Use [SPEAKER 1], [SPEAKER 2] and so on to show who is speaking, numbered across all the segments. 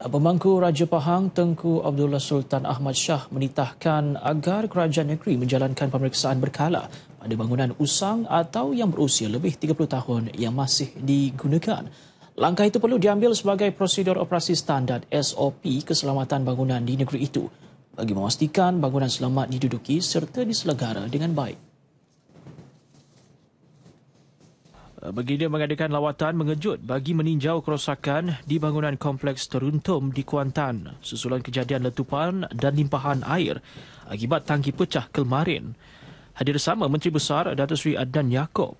[SPEAKER 1] Pemangku Raja Pahang Tengku Abdullah Sultan Ahmad Shah menitahkan agar kerajaan negeri menjalankan pemeriksaan berkala pada bangunan usang atau yang berusia lebih 30 tahun yang masih digunakan. Langkah itu perlu diambil sebagai prosedur operasi standard SOP keselamatan bangunan di negeri itu bagi memastikan bangunan selamat diduduki serta diselenggara dengan baik. Eh, baginda mengadakan lawatan mengejut bagi meninjau kerosakan di bangunan kompleks teruntum di Kuantan susulan kejadian letupan dan limpahan air akibat tangki pecah kemarin. Hadir sama Menteri Besar Datuk Sri Adnan Yaakob.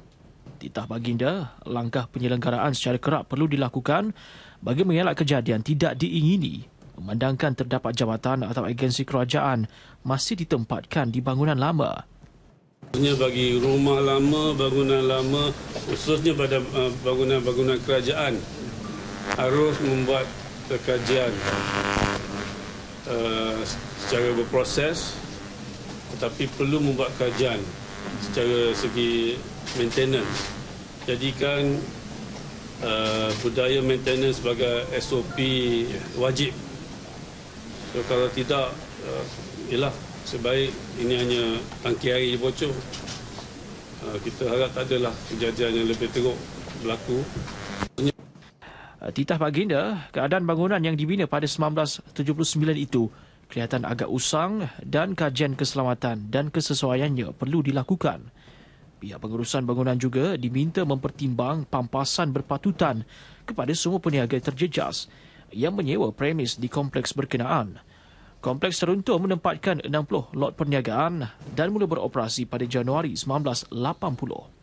[SPEAKER 1] Titah Baginda, langkah penyelenggaraan secara kerap perlu dilakukan bagi mengelak kejadian tidak diingini memandangkan terdapat jabatan atau agensi kerajaan masih ditempatkan di bangunan lama.
[SPEAKER 2] Khususnya bagi rumah lama, bangunan lama, khususnya pada eh, bangunan-bangunan kerajaan, harus membuat kajian uh, eh, secara berproses tetapi perlu membuat kajian secara segi maintenance. Jadikan uh, budaya maintenance sebagai SOP wajib. So, kalau tidak, uh, ialah sebaik ini hanya tangki air je bocor. Ah, kita harap tak adalah kejadian yang lebih teruk berlaku.
[SPEAKER 1] Ah, titah baginda, keadaan bangunan yang dibina pada 1979 itu kelihatan agak usang dan kajian keselamatan dan kesesuaiannya perlu dilakukan. Pihak pengurusan bangunan juga diminta mempertimbang pampasan berpatutan kepada semua peniaga terjejas yang menyewa premis di kompleks berkenaan. Kompleks teruntuh menempatkan 60 lot perniagaan dan mula beroperasi pada Januari 1980.